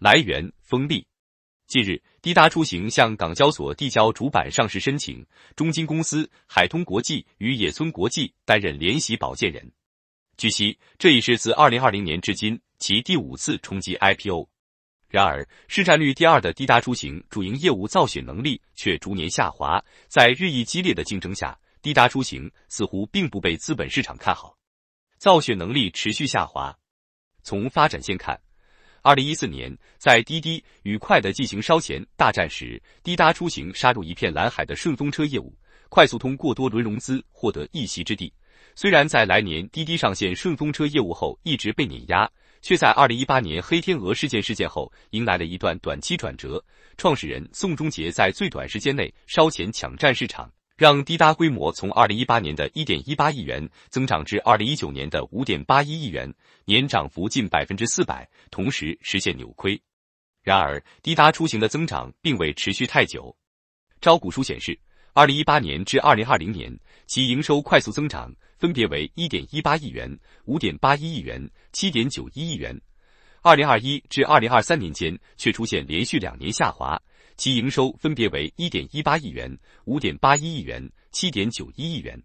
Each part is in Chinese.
来源：风利。近日，滴答出行向港交所递交主板上市申请，中金公司、海通国际与野村国际担任联席保荐人。据悉，这已是自2020年至今其第五次冲击 IPO。然而，市占率第二的滴答出行主营业务造血能力却逐年下滑，在日益激烈的竞争下，滴答出行似乎并不被资本市场看好。造血能力持续下滑，从发展线看。二零一四年，在滴滴与快的进行烧钱大战时，滴答出行杀入一片蓝海的顺风车业务，快速通过多轮融资获得一席之地。虽然在来年滴滴上线顺风车业务后一直被碾压，却在二零一八年黑天鹅事件事件后迎来了一段短期转折。创始人宋忠杰在最短时间内烧钱抢占市场。让滴答规模从二零一八年的一点一八亿元增长至二零一九年的五点八一亿元，年涨幅近百分之四百，同时实现扭亏。然而，滴答出行的增长并未持续太久。招股书显示，二零一八年至二零二零年，其营收快速增长，分别为一点一八亿元、五点八一亿元、七点九一亿元。二零二一至二零二三年间，却出现连续两年下滑。其营收分别为一点一八亿元、五点八一亿元、七点九一亿元，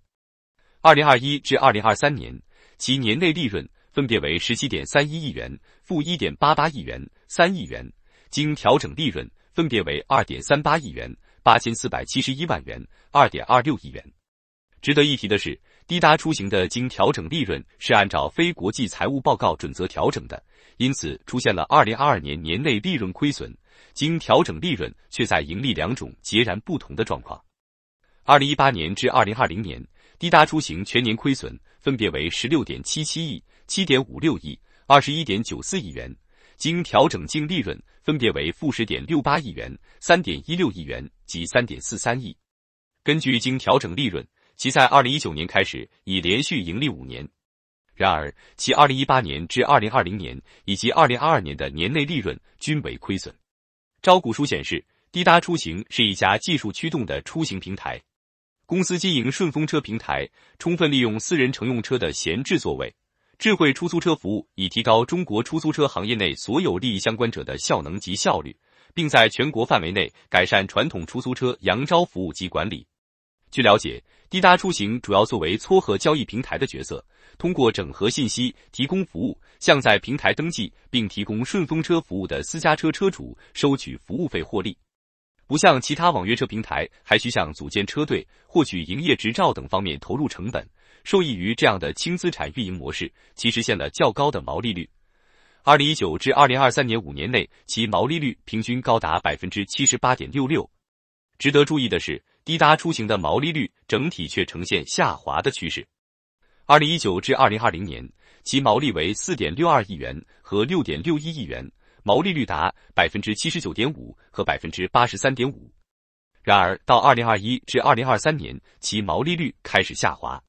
二零二一至二零二三年，其年内利润分别为十七点三一亿元、负一点八八亿元、三亿元，经调整利润分别为二点三八亿元、八千四百七十一万元、二点二六亿元。值得一提的是。嘀嗒出行的经调整利润是按照非国际财务报告准则调整的，因此出现了2022年年内利润亏损，经调整利润却在盈利两种截然不同的状况。2018年至2020年，嘀嗒出行全年亏损分别为16.77亿、7.56亿、21.94亿元，经调整净利润分别为负10.68亿元、3.16亿元及3.43亿。根据经调整利润。其在二零一九年开始已连续盈利五年，然而其二零一八年至二零二零年以及二零二二年的年内利润均为亏损。招股书显示，滴答出行是一家技术驱动的出行平台，公司经营顺风车平台，充分利用私人乘用车的闲置座位，智慧出租车服务以提高中国出租车行业内所有利益相关者的效能及效率，并在全国范围内改善传统出租车扬招服务及管理。据了解，滴答出行主要作为撮合交易平台的角色，通过整合信息提供服务，向在平台登记并提供顺风车服务的私家车车主收取服务费获利。不像其他网约车平台，还需向组建车队、获取营业执照等方面投入成本。受益于这样的轻资产运营模式，其实现了较高的毛利率。二零一九至二零二三年五年内，其毛利率平均高达百分之七十八点六六。值得注意的是。滴答出行的毛利率整体却呈现下滑的趋势。二零一九至二零二零年，其毛利为四点六二亿元和六点六一亿元，毛利率达百分之七十九点五和百分之八十三点五。然而，到二零二一至二零二三年，其毛利率开始下滑。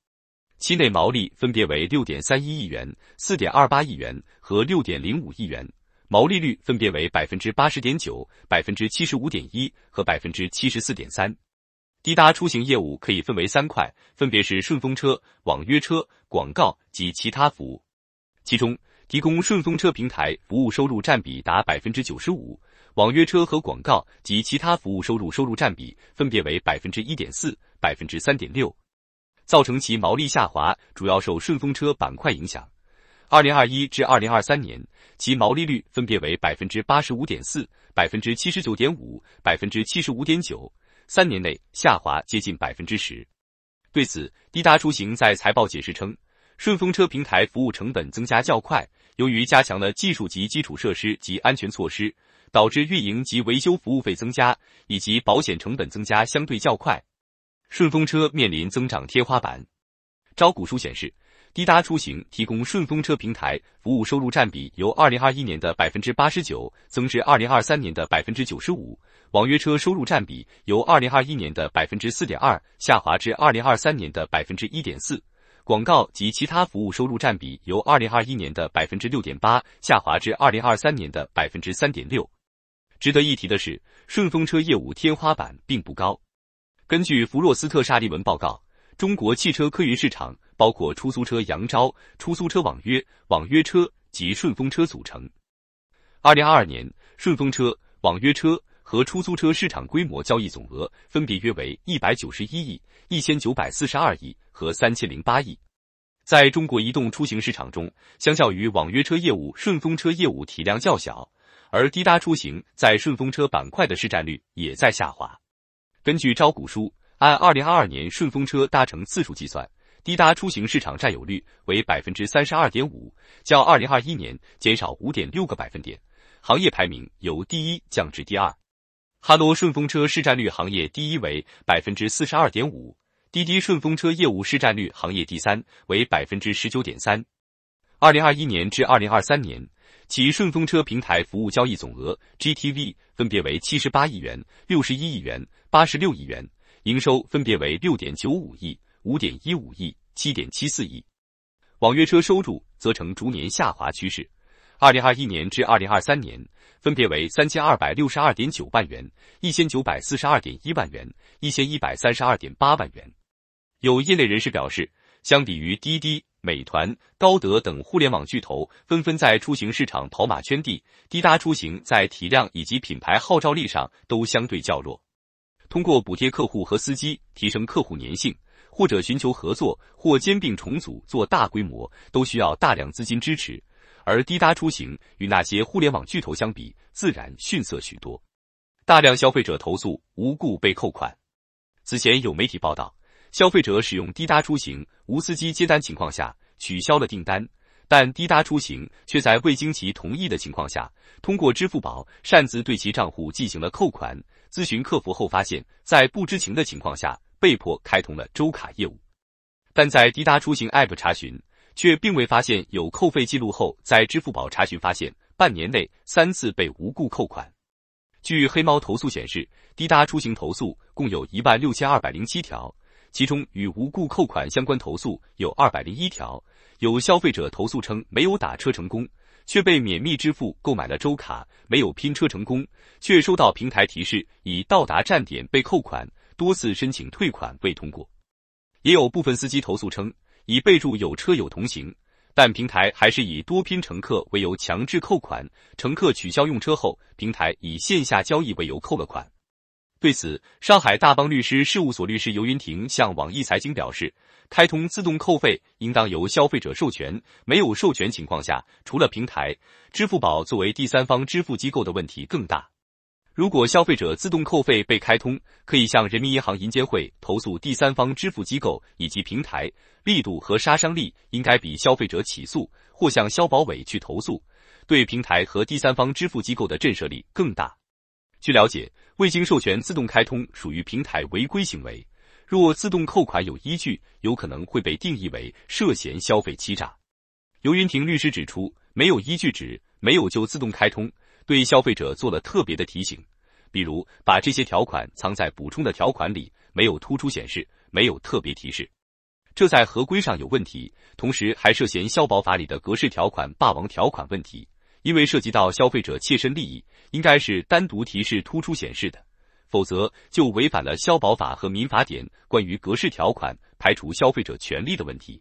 期内毛利分别为六点三一亿元、四点二八亿元和六点零五亿元，毛利率分别为百分之八十点九、百分之七十五点一和百分之七十四点三。嘀嗒出行业务可以分为三块，分别是顺风车、网约车、广告及其他服务。其中，提供顺风车平台服务收入占比达百分之九十五，网约车和广告及其他服务收入收入占比分别为百分之一点四、百分之三点六。造成其毛利下滑，主要受顺风车板块影响。二零二一至二零二三年，其毛利率分别为百分之八十五点四、百分之七十九点五、百分之七十五点九。三年内下滑接近百分之十。对此，滴答出行在财报解释称，顺风车平台服务成本增加较快，由于加强了技术及基础设施及安全措施，导致运营及维修服务费增加以及保险成本增加相对较快。顺风车面临增长天花板。招股书显示，滴答出行提供顺风车平台服务收入占比由二零二一年的百分之八十九增至二零二三年的百分之九十五。网约车收入占比由二零二一年的百分之四点二下滑至二零二三年的百分之一点四，广告及其他服务收入占比由二零二一年的百分之六点八下滑至二零二三年的百分之三点六。值得一提的是，顺风车业务天花板并不高。根据弗洛斯特沙利文报告，中国汽车客运市场包括出租车、扬招、出租车网约网约车及顺风车组成。二零二二年，顺风车、网约车。和出租车市场规模交易总额分别约为一百九十一亿、一千九百四十二亿和三千零八亿。在中国移动出行市场中，相较于网约车业务，顺风车业务体量较小，而滴答出行在顺风车板块的市占率也在下滑。根据招股书，按二零二二年顺风车搭乘次数计算，滴答出行市场占有率为百分之三十二点五，较二零二一年减少五点六个百分点，行业排名由第一降至第二。哈罗顺风车市占率行业第一，为百分之四十二点五；滴滴顺风车业务市占率行业第三，为百分之十九点三。二零二一年至二零二三年，其顺风车平台服务交易总额 （GTV） 分别为七十八亿元、六十一亿元、八十六亿元，营收分别为六点九五亿、五点一五亿、七点七四亿。网约车收入则呈逐年下滑趋势。二零二一年至二零二三年，分别为三千二百六十二点九万元、一千九百四十二点一万元、一千一百三十二点八万元。有业内人士表示，相比于滴滴、美团、高德等互联网巨头纷纷在出行市场跑马圈地，滴答出行在体量以及品牌号召力上都相对较弱。通过补贴客户和司机，提升客户粘性，或者寻求合作或兼并重组，做大规模，都需要大量资金支持。而滴答出行与那些互联网巨头相比，自然逊色许多。大量消费者投诉无故被扣款。此前有媒体报道，消费者使用滴答出行无司机接单情况下取消了订单，但滴答出行却在未经其同意的情况下，通过支付宝擅自对其账户进行了扣款。咨询客服后发现，在不知情的情况下，被迫开通了周卡业务。但在滴答出行 App 查询。却并未发现有扣费记录，后在支付宝查询发现，半年内三次被无故扣款。据黑猫投诉显示，滴答出行投诉共有一万六千二百零七条，其中与无故扣款相关投诉有二百零一条。有消费者投诉称，没有打车成功却被免密支付购买了周卡；没有拼车成功却收到平台提示已到达站点被扣款，多次申请退款未通过。也有部分司机投诉称。已备注有车友同行，但平台还是以多拼乘客为由强制扣款。乘客取消用车后，平台以线下交易为由扣了款。对此，上海大邦律师事务所律师尤云婷向网易财经表示，开通自动扣费应当由消费者授权，没有授权情况下，除了平台，支付宝作为第三方支付机构的问题更大。如果消费者自动扣费被开通，可以向人民银行、银监会投诉第三方支付机构以及平台，力度和杀伤力应该比消费者起诉或向消保委去投诉，对平台和第三方支付机构的震慑力更大。据了解，未经授权自动开通属于平台违规行为，若自动扣款有依据，有可能会被定义为涉嫌消费欺诈。尤云亭律师指出，没有依据指没有就自动开通。对消费者做了特别的提醒，比如把这些条款藏在补充的条款里，没有突出显示，没有特别提示，这在合规上有问题，同时还涉嫌消保法里的格式条款霸王条款问题，因为涉及到消费者切身利益，应该是单独提示、突出显示的，否则就违反了消保法和民法典关于格式条款排除消费者权利的问题。